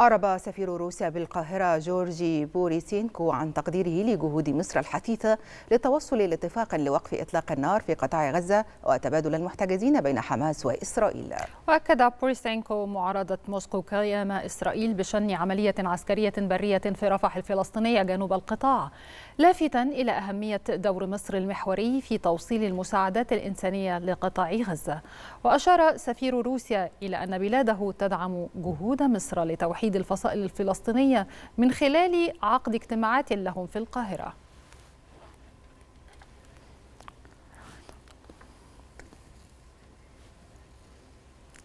أعرب سفير روسيا بالقاهرة جورجي بوريسينكو عن تقديره لجهود مصر الحثيثة للتوصل لاتفاق لوقف إطلاق النار في قطاع غزة وتبادل المحتجزين بين حماس وإسرائيل وأكد بوريسينكو معارضة موسكو قيام إسرائيل بشن عملية عسكرية برية في رفح الفلسطينية جنوب القطاع لافتا إلى أهمية دور مصر المحوري في توصيل المساعدات الإنسانية لقطاع غزة وأشار سفير روسيا إلى أن بلاده تدعم جهود مصر لتوحيد توحيد الفصائل الفلسطينية من خلال عقد اجتماعات لهم في القاهرة